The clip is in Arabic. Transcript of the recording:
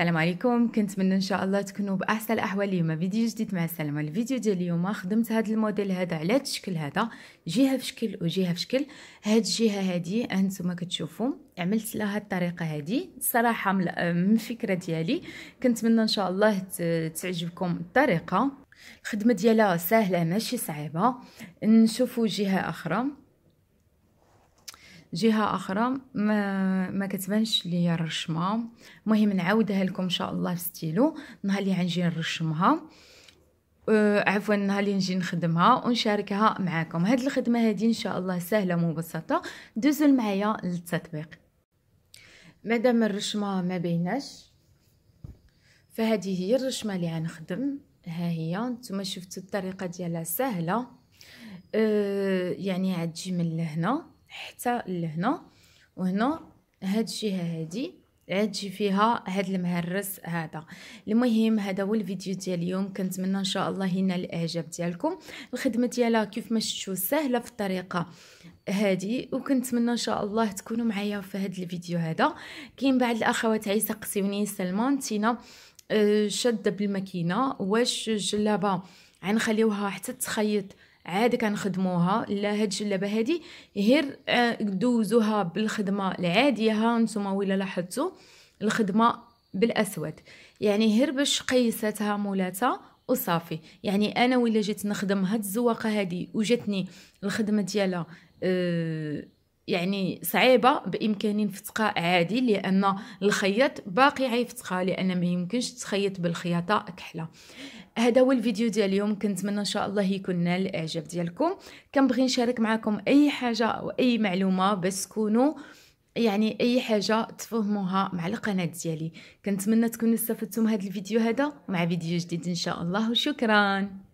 السلام عليكم كنتمنى ان شاء الله تكونوا باحسن الاحوال اليوم فيديو جديد مع السلامه الفيديو ديال اليوم خدمت هذا الموديل هذا على الشكل هذا جهه في شكل وجهه في شكل هاد الجهه هادي هانتوما اه كتشوفوا عملت لها الطريقه هادي الصراحه اه من الفكره ديالي كنتمنى ان شاء الله تعجبكم الطريقه الخدمه ديالها سهله ماشي صعيبه نشوفوا جهه اخرى جهه اخرى ما, ما كتبانش ليا الرشمه المهم نعاودها لكم ان شاء الله في ستيلو النهار اللي غنجي نرشمها أه، عفوا النهار اللي نجي نخدمها ونشاركها معاكم هاد الخدمه هادي ان شاء الله سهله مبسطه دوزوا معايا للتطبيق مادام الرشمه ما بيناش فهذه هي الرشمه اللي غنخدم ها هي نتوما شفتوا الطريقه ديالها سهله أه يعني عتجي من لهنا حتى لهنا وهنا هاد الجهه هادي عاد جي فيها هاد المهرس هذا المهم هذا هو الفيديو ديال اليوم كنتمنى ان شاء الله ينال الاعجاب ديالكم الخدمه ديالها كيف ما شفتوا سهله في الطريقه هادي وكنتمنى ان شاء الله تكونوا معايا في هاد الفيديو هذا كاين بعض الاخوات عيسى قسيوني سلمان تينا شاده بالماكينه واش الجلابه عنخليوها حتى تخيط عاد كنخدموها لا هادشي لا بهادي غير آه، دوزوها بالخدمه العاديه ها نتوما ولا لاحظتوا الخدمه بالاسود يعني غير باش قيساتها مولاتها وصافي يعني انا ولا جيت نخدم هاد الزواقه هادي وجاتني الخدمه ديالها أه يعني صعيبه بامكاني نفتقها عادي لان الخياط باقي عيفتقها لان ما يمكنش تخيط بالخياطه كحله هذا هو الفيديو ديال اليوم كنتمنى ان شاء الله يكون نال الاعجاب ديالكم كنبغي نشارك معكم اي حاجه او اي معلومه بس تكونوا يعني اي حاجه تفهموها مع القناه ديالي كنتمنى تكونوا استفدتم من هذا الفيديو هذا مع فيديو جديد ان شاء الله وشكرا